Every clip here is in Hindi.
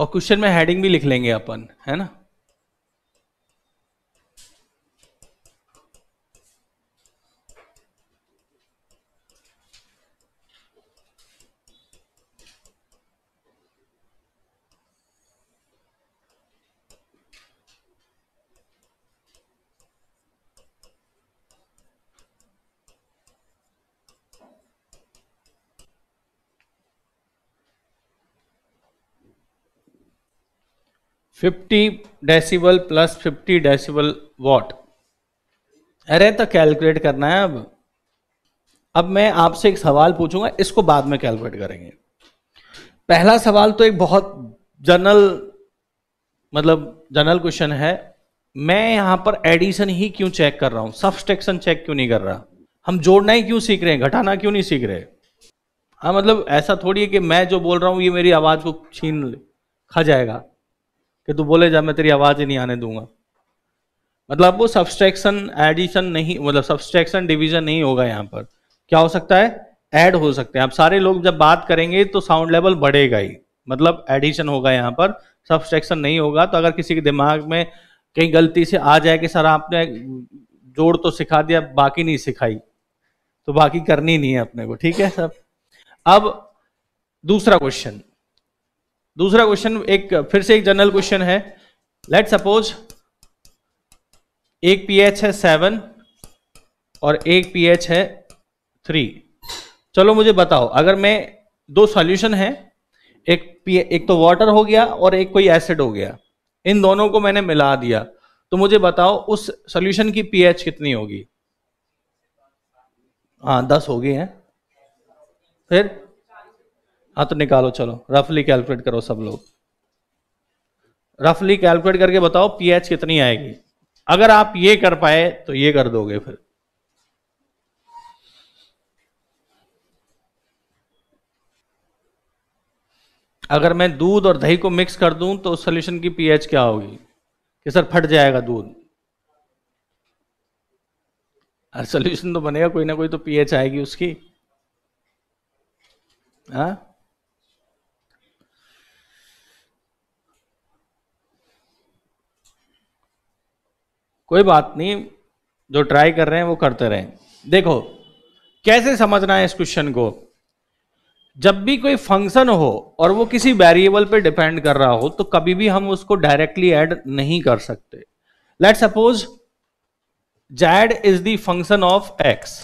और क्वेश्चन में हेडिंग भी लिख लेंगे अपन है ना 50 डेसिबल प्लस 50 डेसिबल वॉट अरे तो कैलकुलेट करना है अब अब मैं आपसे एक सवाल पूछूंगा इसको बाद में कैलकुलेट करेंगे पहला सवाल तो एक बहुत जनरल मतलब जनरल क्वेश्चन है मैं यहां पर एडिशन ही क्यों चेक कर रहा हूं सबस्ट्रेक्शन चेक क्यों नहीं कर रहा हम जोड़ना ही क्यों सीख रहे हैं घटाना क्यों नहीं सीख रहे हाँ मतलब ऐसा थोड़ी है कि मैं जो बोल रहा हूं ये मेरी आवाज को छीन खा जाएगा कि तू बोले जा मैं तेरी आवाज़ ही नहीं आने दूंगा मतलब वो सब्सट्रैक्शन एडिशन नहीं मतलब सब्सट्रैक्शन डिवीजन नहीं होगा यहाँ पर क्या हो सकता है ऐड हो सकते हैं आप सारे लोग जब बात करेंगे तो साउंड लेवल बढ़ेगा ही मतलब एडिशन होगा यहाँ पर सब्सट्रैक्शन नहीं होगा तो अगर किसी के दिमाग में कहीं गलती से आ जाए कि सर आपने जोड़ तो सिखा दिया बाकी नहीं सिखाई तो बाकी करनी नहीं है अपने को ठीक है सर अब दूसरा क्वेश्चन दूसरा क्वेश्चन एक फिर से एक जनरल क्वेश्चन है लेट सपोज एक पीएच है सेवन और एक पीएच है थ्री चलो मुझे बताओ अगर मैं दो सॉल्यूशन है एक पी एक तो वाटर हो गया और एक कोई एसिड हो गया इन दोनों को मैंने मिला दिया तो मुझे बताओ उस सॉल्यूशन की पीएच कितनी होगी हाँ दस हो गई है फिर हाँ तो निकालो चलो रफली कैलकुलेट करो सब लोग रफली कैलकुलेट करके बताओ पीएच कितनी आएगी अगर आप ये कर पाए तो ये कर दोगे फिर अगर मैं दूध और दही को मिक्स कर दूं तो सोल्यूशन की पीएच क्या होगी कि सर फट जाएगा दूध सोल्यूशन तो बनेगा कोई ना कोई तो पीएच आएगी उसकी हाँ कोई बात नहीं जो ट्राई कर रहे हैं वो करते रहें देखो कैसे समझना है इस क्वेश्चन को जब भी कोई फंक्शन हो और वो किसी वेरिएबल पे डिपेंड कर रहा हो तो कभी भी हम उसको डायरेक्टली ऐड नहीं कर सकते let suppose Z is the function of X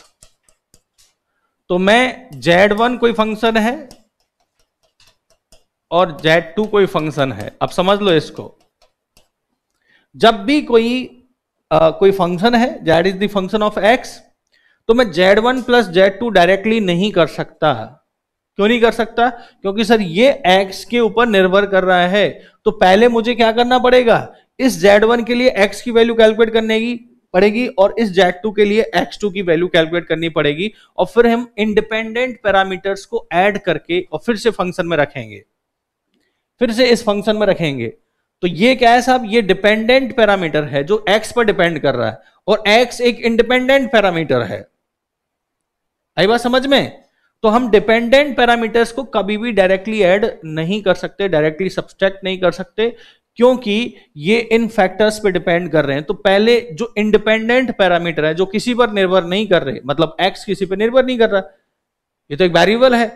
तो मैं जेड वन कोई फंक्शन है और जेड टू कोई फंक्शन है अब समझ लो इसको जब भी कोई आ, कोई फंक्शन है Z is the function of X तो मैं Z one plus Z two directly नहीं कर सकता क्यों नहीं कर सकता क्योंकि सर ये एक्स के ऊपर निर्भर कर रहा है तो पहले मुझे क्या करना पड़ेगा इस जेड वन के लिए एक्स की वैल्यू कैलकुलेट करने की पड़ेगी और इस जेड टू के लिए एक्स टू की वैल्यू कैलकुलेट करनी पड़ेगी और फिर हम इंडिपेंडेंट पैरामीटर्स को एड करके और फिर से फंक्शन में रखेंगे फिर से इस फंक्शन में रखेंगे तो ये क्या है साहब ये डिपेंडेंट पैरामीटर है जो एक्स पर डिपेंड कर रहा है और एक्स एक इंडिपेंडेंट पैरामीटर है आई बात समझ में तो हम डिपेंडेंट पैरामीटर्स को कभी भी डायरेक्टली ऐड नहीं कर सकते डायरेक्टली सब्सट्रैक्ट नहीं कर सकते क्योंकि ये इन फैक्टर्स पे डिपेंड कर रहे हैं तो पहले जो इंडिपेंडेंट पैरामीटर है जो किसी पर निर्भर नहीं कर रहे मतलब एक्स किसी पर निर्भर नहीं कर रहा ये तो एक वेरिएबल है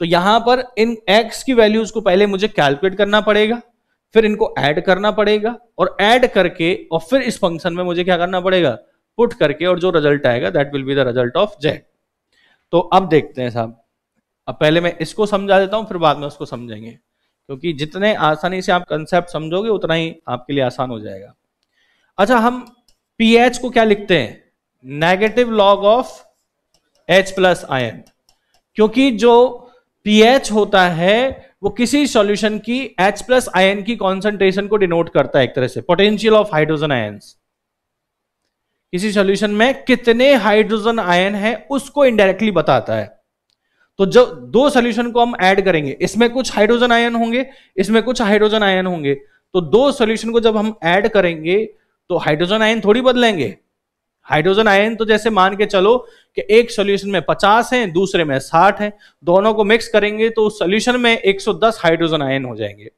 तो यहां पर इन एक्स की वैल्यूज को पहले मुझे कैलकुलेट करना पड़ेगा फिर इनको ऐड करना पड़ेगा और ऐड करके और फिर इस फंक्शन में मुझे क्या करना पड़ेगा पुट करके और जो रिजल्ट आएगा that will be the result of Z तो अब देखते हैं साहब अब पहले मैं इसको समझा देता हूं फिर बाद में उसको समझेंगे क्योंकि जितने आसानी से आप कंसेप्ट समझोगे उतना ही आपके लिए आसान हो जाएगा अच्छा हम पी को क्या लिखते हैं negative log of H plus I M क्योंकि जो पीएच होता है वो किसी सॉल्यूशन की एच प्लस आयन की कॉन्सेंट्रेशन को डिनोट करता है एक तरह से पोटेंशियल ऑफ हाइड्रोजन आयन किसी सॉल्यूशन में कितने हाइड्रोजन आयन है उसको इनडायरेक्टली बताता है तो जब दो सोल्यूशन को हम ऐड करेंगे इसमें कुछ हाइड्रोजन आयन होंगे इसमें कुछ हाइड्रोजन आयन होंगे तो दो सोल्यूशन को जब हम ऐड करेंगे तो हाइड्रोजन आयन थोड़ी बदलेंगे हाइड्रोजन आयन तो जैसे मान के चलो कि एक सॉल्यूशन में 50 हैं दूसरे में 60 हैं दोनों को मिक्स करेंगे तो उस सॉल्यूशन में 110 हाइड्रोजन आयन हो जाएंगे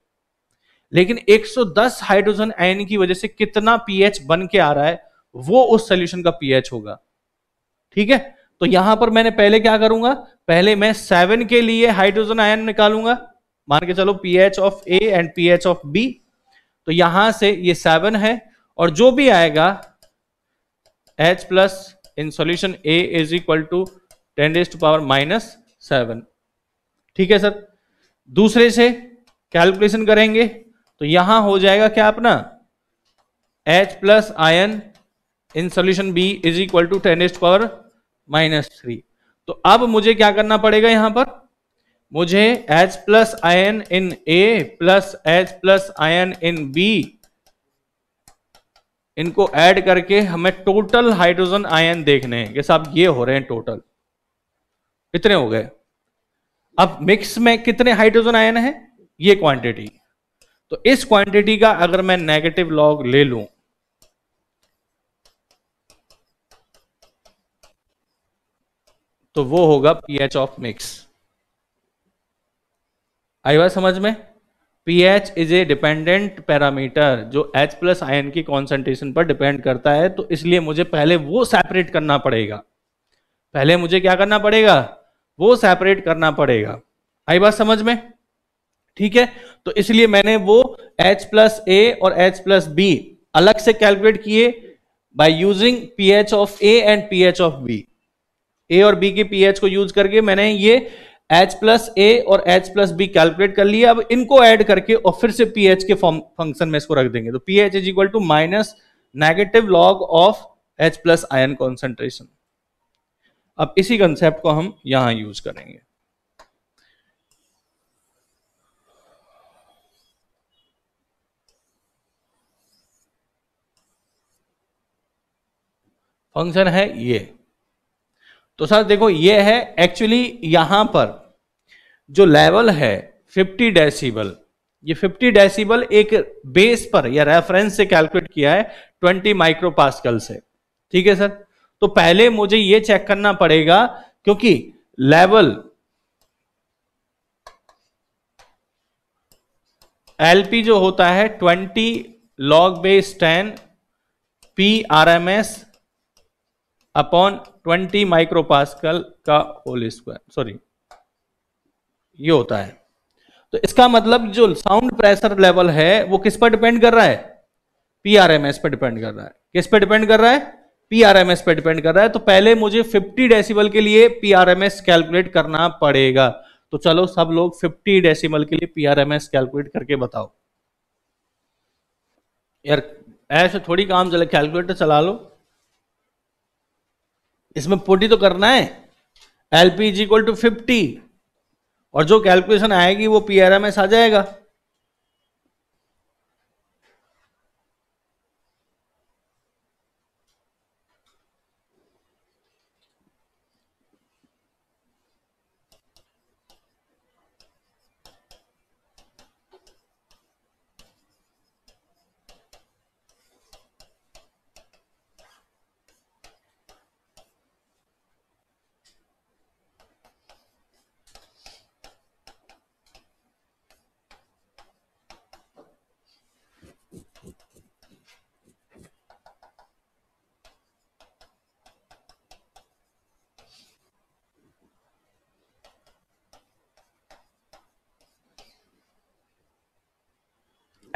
लेकिन 110 हाइड्रोजन आयन की वजह से कितना पीएच बन के आ रहा है वो उस सोल्यूशन का पीएच होगा ठीक है तो यहां पर मैंने पहले क्या करूंगा पहले मैं सेवन के लिए हाइड्रोजन आयन निकालूंगा मान के चलो pH of A and pH of B तो यहां से ये सेवन है और जो भी आएगा H plus in solution A is equal to ten days to power minus seven ठीक है सर दूसरे से कैलकुलेशन करेंगे तो यहां हो जाएगा क्या अपना H plus ion in solution B is equal to ten एस्ट पावर माइनस थ्री तो अब मुझे क्या करना पड़ेगा यहां पर मुझे H plus ion in A plus H plus ion in B इनको ऐड करके हमें टोटल हाइड्रोजन आयन देखने हैं जैसे आप ये हो रहे हैं टोटल कितने हो गए अब मिक्स में कितने हाइड्रोजन आयन है ये क्वांटिटी तो इस क्वांटिटी का अगर मैं नेगेटिव लॉग ले लूं तो वो होगा पीएच ऑफ मिक्स आई बात समझ में pH is a dependent parameter जो एच प्लस आयन की कॉन्सेंट्रेशन पर डिपेंड करता है तो इसलिए मुझे पहले वो सेपरेट करना पड़ेगा पहले मुझे क्या करना पड़ेगा वो सेपरेट करना पड़ेगा आई बात समझ में ठीक है तो इसलिए मैंने वो एच प्लस ए और एच प्लस बी अलग से कैलकुलेट किए by using pH of A and pH of B A और बी के पीएच को यूज करके मैंने ये एच प्लस ए और एच प्लस बी कैलकुलेट कर लिया अब इनको ऐड करके और फिर से एच के फॉर्म फंक्शन में इसको रख देंगे तो P H is equal to minus negative log of H plus ion concentration अब इसी कंसेप्ट को हम यहां यूज करेंगे फंक्शन है ये तो सर देखो ये है एक्चुअली यहां पर जो लेवल है 50 डेसिबल ये 50 डेसिबल एक बेस पर या रेफरेंस से कैलकुलेट किया है 20 माइक्रोपास्कल से ठीक है सर तो पहले मुझे ये चेक करना पड़ेगा क्योंकि लेवल एलपी जो होता है 20 log base 10 P R M S upon twenty micropascal का होल स्क्वायर सॉरी ये होता है तो इसका मतलब जो साउंड प्रेशर लेवल है वो किस पर डिपेंड कर रहा है पीआरएमएस पर डिपेंड कर रहा है किस पर डिपेंड कर रहा है पीआरएमएस पर डिपेंड कर रहा है तो पहले मुझे 50 डेसिबल के लिए पीआरएमएस कैलकुलेट करना पड़ेगा तो चलो सब लोग 50 डेसिबल के लिए पीआरएमएस कैलकुलेट करके बताओ यार ऐसे थोड़ी काम चले कैलकुलेटर चला लो इसमें पोटी तो करना है L P is equal to fifty और जो कैलकुलेशन आएगी वो पी आर एम एस आ जाएगा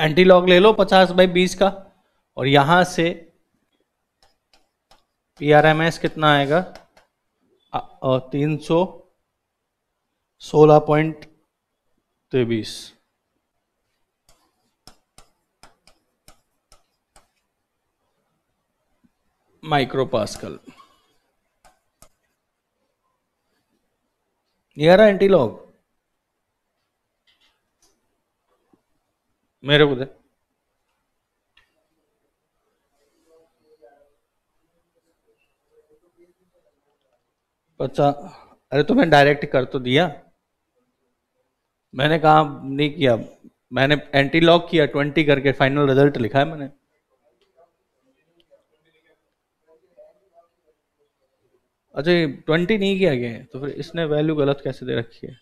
एंटी लॉग ले लो पचास बाई बीस का और यहां से पी आर एम एस कितना आएगा तीन सौ सोलह पॉइंट तेबीस माइक्रोपास्कल ये आ रहा एंटीलॉग मेरे को दे अच्छा अरे तो मैं डायरेक्ट कर तो दिया मैंने कहा नहीं किया मैंने एंटी लॉक किया ट्वेंटी करके फाइनल रिजल्ट लिखा है मैंने अच्छा ट्वेंटी नहीं किया गया है तो फिर इसने वैल्यू गलत कैसे दे रखी है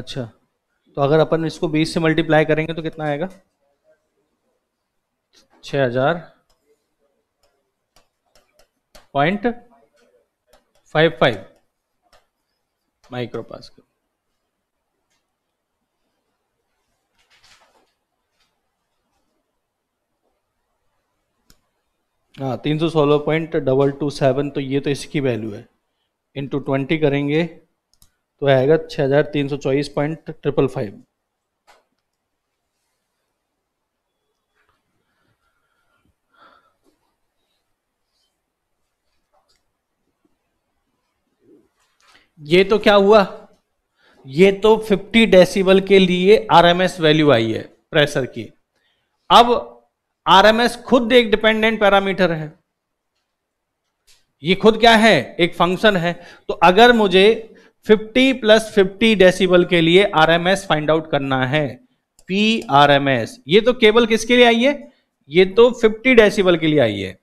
अच्छा तो अगर अपन इसको बीस से मल्टीप्लाई करेंगे तो कितना आएगा छ हजार पॉइंट फाइव फाइव माइक्रोपास्कल हाँ तीन सौ सोलह पॉइंट डबल टू सेवन तो ये तो इसकी वैल्यू है इनटू ट्वेंटी करेंगे तो आएगा छः हज़ार तीन सौ चौबीस पॉइंट ट्रिपल फाइव ये तो क्या हुआ ये तो 50 डेसिबल के लिए आरएमएस वैल्यू आई है प्रेशर की अब आरएमएस खुद एक डिपेंडेंट पैरामीटर है ये खुद क्या है एक फंक्शन है तो अगर मुझे 50 प्लस 50 डेसिबल के लिए आरएमएस फाइंड आउट करना है पी आर एम एस ये तो केबल किसके लिए आई है ये तो 50 डेसिबल के लिए आई है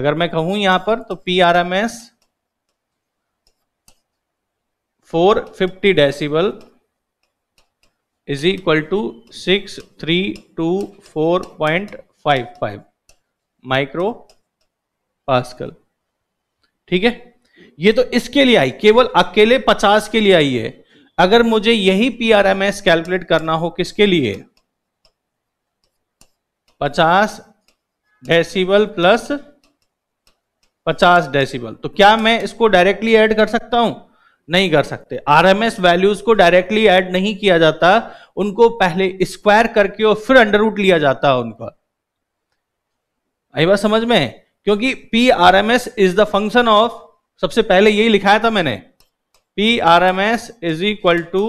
अगर मैं कहूं यहां पर तो P R M S for fifty decibel is equal to six three two four point five five micro pascal ठीक है ये तो इसके लिए आई केवल अकेले पचास के लिए आई है अगर मुझे यही P R M S calculate करना हो किसके लिए पचास डेसिबल प्लस पचास डेसिबल तो क्या मैं इसको डायरेक्टली ऐड कर सकता हूं नहीं कर सकते आरएमएस वैल्यूज को डायरेक्टली ऐड नहीं किया जाता उनको पहले स्क्वायर करके और फिर अंडर रूट लिया जाता है उनका आई बात समझ में क्योंकि P R M S is the function of सबसे पहले यही लिखाया था मैंने P R M S is equal to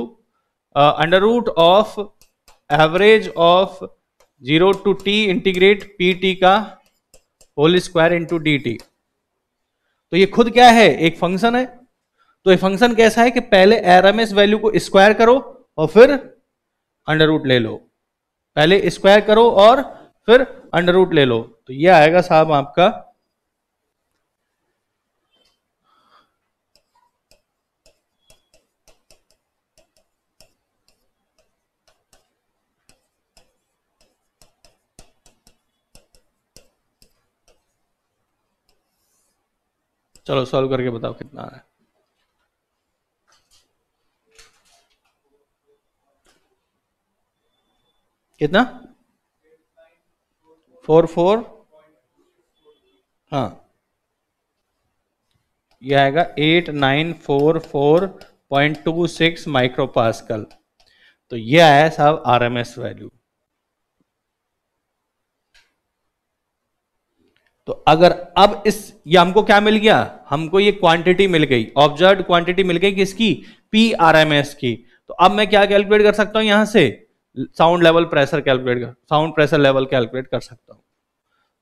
under root of average of zero to T integrate P T का whole square into D T तो ये खुद क्या है एक फंक्शन है तो ये फंक्शन कैसा है कि पहले आर एम एस वैल्यू को स्क्वायर करो और फिर अंडर रूट ले लो पहले स्क्वायर करो और फिर अंडर रूट ले लो तो ये आएगा साहब आपका चलो सॉल्व करके बताओ कितना आ रहा है कितना फोर फोर हाँ यह आएगा eight nine four four point two six micro pascal तो यह आया साहब आरएमएस वैल्यू तो अगर अब इस ये हमको क्या मिल गया हमको ये क्वांटिटी मिल गई ऑब्जर्व क्वांटिटी मिल गई किसकी पी आर एम एस की तो अब मैं क्या कैलकुलेट कर सकता हूं यहां से साउंड लेवल प्रेशर कैलकुलेट कर साउंड प्रेशर लेवल कैलकुलेट कर सकता हूं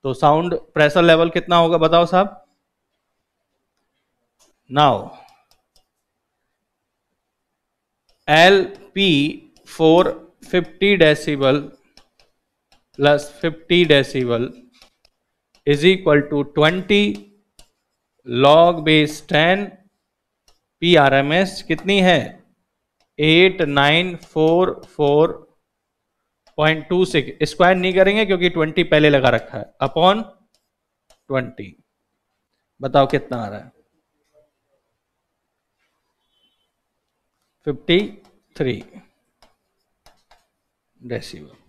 तो साउंड प्रेशर लेवल कितना होगा बताओ साहब now L P four fifty decibel plus fifty decibel is equal to twenty log base ten P R M S कितनी है eight nine four four point two six square नहीं करेंगे क्योंकि ट्वेंटी पहले लगा रखा है अपॉन ट्वेंटी बताओ कितना आ रहा है फिफ्टी थ्री डेसिबल